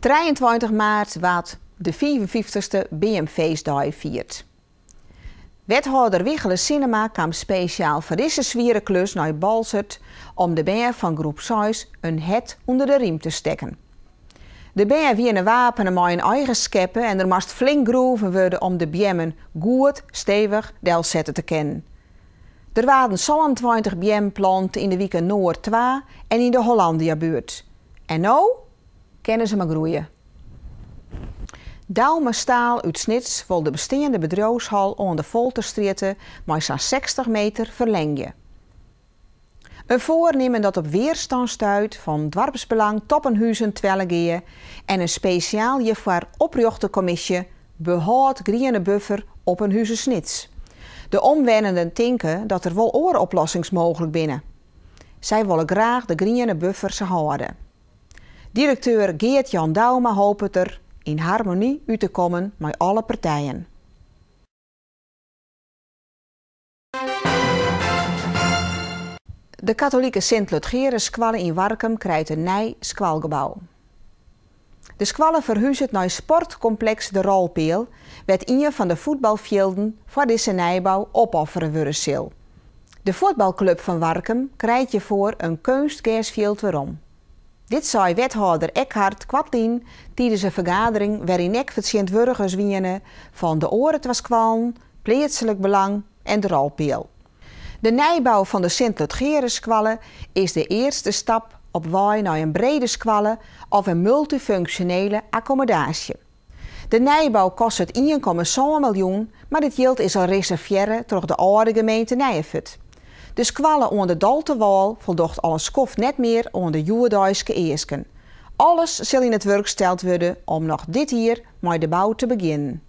23 maart wordt de 55ste BM-feestdag viert. Wethouder Wiggelen Cinema kwam speciaal voor deze zware naar Balsert om de beer van groep 6 een het onder de riem te steken. De beer wie een wapen met een eigen scheppen en er moest flink groeven worden om de bjemmen goed, stevig, del zetten te kennen. Er waren 22 20 bjemplanten in de Wieken Noord 2 en in de Hollandia buurt. En nou kennen ze maar groeien. Daalme staal uit snits wil de bestaande bedrijfshal onder de Volterstreten maar zo'n 60 meter verlengen. Een voornemen dat op weerstand stuit van dwarpsbelang, toppenhuizen, twellegeën en een speciaal hiervoor oprichte commissie behoud griene buffer op een huizen snits. De omwennenden denken dat er wel ooroplossings mogelijk binnen. Zij willen graag de griene buffer ze houden. Directeur Geert-Jan Dauma hoopt er in harmonie uit te komen met alle partijen. De katholieke sint squallen in Warkum krijgt een nieuw squalgebouw. De squallen verhuizen naar sportcomplex De Rolpeel, werd een van de voetbalvelden voor deze nijbouw opofferen worden De voetbalclub van Warkum krijgt je voor een kunstgersveld waarom. Dit zei wethouder Eckhard Quatlin tijdens een vergadering waarin ik sint wurgers wienen van de oren was kwam, pleetselijk belang en de rolpeel. De nijbouw van de sint squallen is de eerste stap op wij naar een brede squalle of een multifunctionele accommodatie. De nijbouw kost het 1,7 miljoen, maar dit geld is al reserviëren door de oude gemeente Nijenfut. De squallen onder de Daltewal voldocht alles een net meer onder de Joerdijske Eesken. Alles zal in het werk gesteld worden om nog dit hier met de bouw te beginnen.